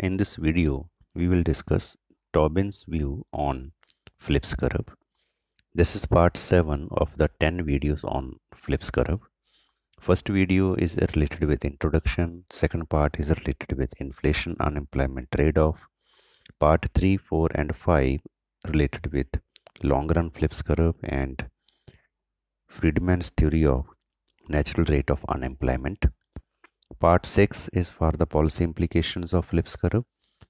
In this video, we will discuss Tobin's view on Phillips curve. This is part 7 of the 10 videos on Phillips curve. First video is related with introduction, second part is related with inflation unemployment trade-off. Part 3, 4 and 5 related with long run Phillips curve and Friedman's theory of natural rate of unemployment part 6 is for the policy implications of Phillips curve.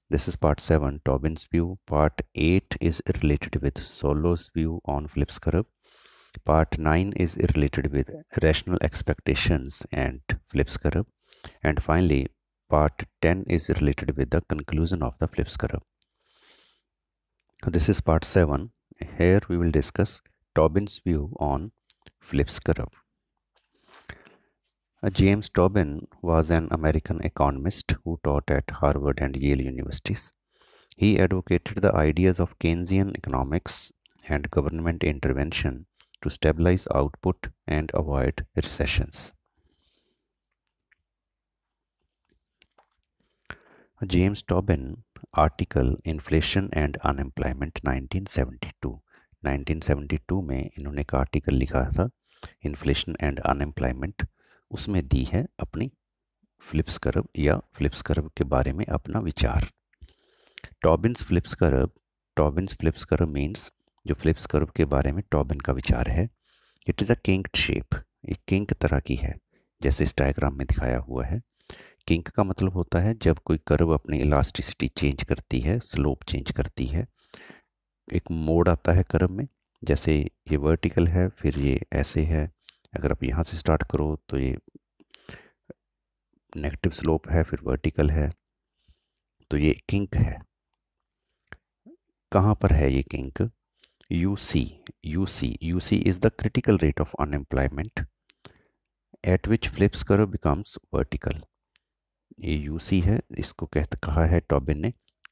This is part 7, Tobin's view. Part 8 is related with Solo's view on Phillips curve. Part 9 is related with rational expectations and Phillips curve. And finally, part 10 is related with the conclusion of the Phillips curve. This is part 7. Here we will discuss Tobin's view on Phillips curve. Uh, James Tobin was an American economist who taught at Harvard and Yale universities. He advocated the ideas of Keynesian economics and government intervention to stabilize output and avoid recessions. Uh, James Tobin article Inflation and Unemployment 1972 1972 में इन्होंने एक article लिखा था inflation and unemployment उसमें दी है अपनी flips करब या फ्लिप्स कर्व के बारे में अपना विचार Tobin's Phillips curve Tobin's Phillips curve means जो फ्लिप्स कर्व के बारे में टॉबिन का विचार है it is a kink shape एक किंक तरह की है जैसे इस डायग्राम में दिखाया हुआ है किंक का मतलब होता है जब कोई कर्व अपनी इलास्टिसिटी चेंज करती है स्लोप चेंज करती है एक मोड़ आता है कर्व में जैसे ये वर्टिकल है फिर ये ऐसे है अगर आप यहाँ से स्टार्ट करो तो ये नेगेटिव स्लोप है फिर वर्टिकल है तो ये किंक है कहाँ पर है ये kink U C U C U C is the critical rate of unemployment at which Phillips curve becomes vertical ये यू सी है इसको कहते कहा है टॉबिन ने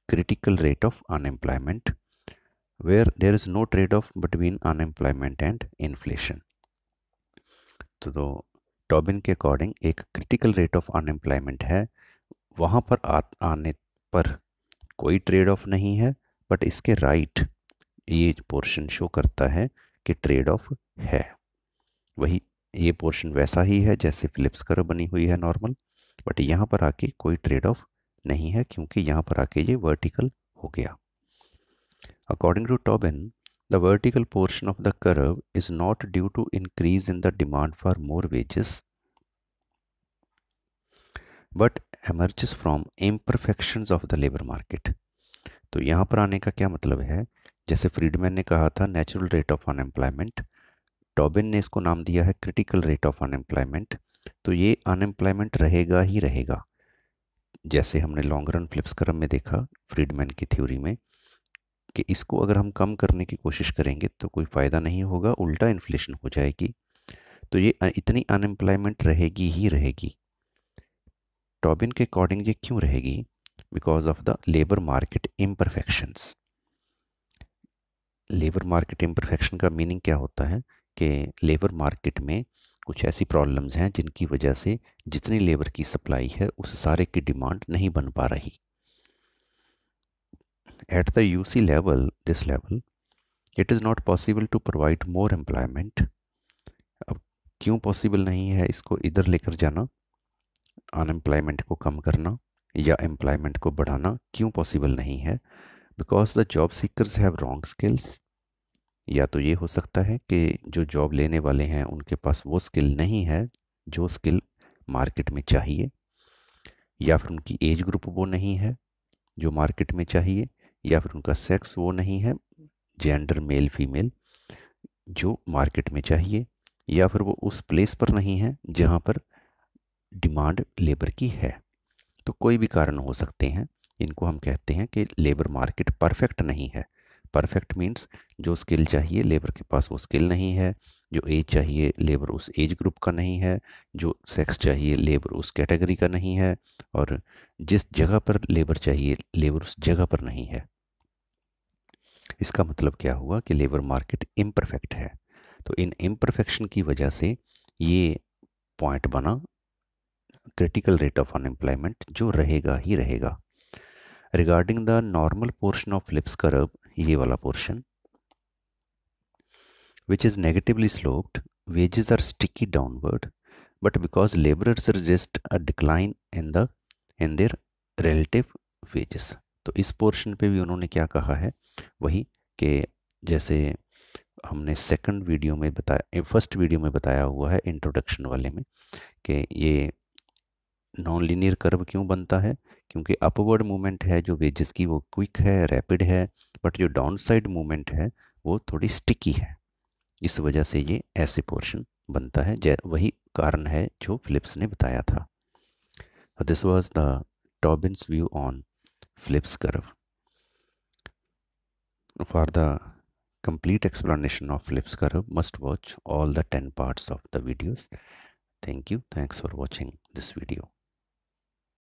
critical rate of unemployment where there is no trade off between unemployment and inflation तो Tobin के according एक क्रिटिकल रेट ऑफ अनएम्प्लॉयमेंट है वहाँ पर आ, आने पर कोई ट्रेड ऑफ नहीं है बट इसके राइट ये पोर्शन शो करता है कि ट्रेड ऑफ है वही ये पोर्शन वैसा ही है जैसे फिलिप्स कर बनी हुई है नॉर्मल बट यहाँ पर आके कोई ट्रेड ऑफ नहीं है क्योंकि यहाँ पर आके ये वर्टिकल हो गया according to Tobin The vertical portion of the curve is not due to increase in the demand for more wages but emerges from imperfections of the labor market. तो यहाँ पर आने का क्या मतलब है जैसे फ्रीडमैन ने कहा था natural rate of unemployment Tobin ने इसको नाम दिया है क्रिटिकल रेट ऑफ अनएम्प्लॉयमेंट तो ये अनएम्प्लॉयमेंट रहेगा ही रहेगा जैसे हमने लॉन्ग रन फ्लिप्स क्रम में देखा फ्रीडमैन की थ्योरी में कि इसको अगर हम कम करने की कोशिश करेंगे तो कोई फ़ायदा नहीं होगा उल्टा इन्फ्लेशन हो जाएगी तो ये इतनी अनएम्प्लॉयमेंट रहेगी ही रहेगी टॉबिन के अकॉर्डिंग ये क्यों रहेगी because of the labour market imperfections labour market imperfection का मीनिंग क्या होता है कि लेबर मार्केट में कुछ ऐसी प्रॉब्लम्स हैं जिनकी वजह से जितनी लेबर की सप्लाई है उस सारे की डिमांड नहीं बन पा रही at the UC level, this level, it is not possible to provide more employment अब क्यों पॉसिबल नहीं है इसको इधर लेकर जाना unemployment को कम करना या एम्प्लॉयमेंट को बढ़ाना क्यों पॉसिबल नहीं है because the job seekers have wrong skills. या तो ये हो सकता है कि जो जॉब लेने वाले हैं उनके पास वो स्किल नहीं है जो स्किल मार्केट में चाहिए या फिर उनकी एज ग्रुप वो नहीं है जो मार्केट में चाहिए या फिर उनका सेक्स वो नहीं है जेंडर मेल फीमेल जो मार्केट में चाहिए या फिर वो उस प्लेस पर नहीं है जहाँ पर डिमांड लेबर की है तो कोई भी कारण हो सकते हैं इनको हम कहते हैं कि लेबर मार्केट परफेक्ट नहीं है परफेक्ट मीन्स जो स्किल चाहिए लेबर के पास वो स्किल नहीं है जो एज चाहिए लेबर उस एज ग्रुप का नहीं है जो सेक्स चाहिए लेबर उस कैटेगरी का नहीं है और जिस जगह पर लेबर चाहिए लेबर उस जगह पर नहीं है इसका मतलब क्या हुआ कि लेबर मार्केट इम्परफेक्ट है तो इन इम्परफेक्शन की वजह से ये पॉइंट बना क्रिटिकल रेट ऑफ अनएम्प्लॉयमेंट जो रहेगा ही रहेगा regarding the normal portion of Phillips curve ये वाला portion which is negatively sloped wages are sticky downward but because laborers resist a decline in the in their relative wages तो इस portion पे भी उन्होंने क्या कहा है वही कि जैसे हमने सेकंड वीडियो में बताया फर्स्ट वीडियो में बताया हुआ है इंट्रोडक्शन वाले में कि ये नॉन लीनियर कर्व क्यों बनता है क्योंकि अपवर्ड मूवमेंट है जो वेजेस की वो क्विक है रैपिड है बट जो डाउन साइड मूवमेंट है वो थोड़ी स्टिकी है इस वजह से ये ऐसे पोर्शन बनता है जै वही कारण है जो फिलिप्स ने बताया था this was the Tobin's view on Phillips curve. For the complete explanation of Phillips curve, must watch all the 10 parts of the videos. Thank you. Thanks for watching this video.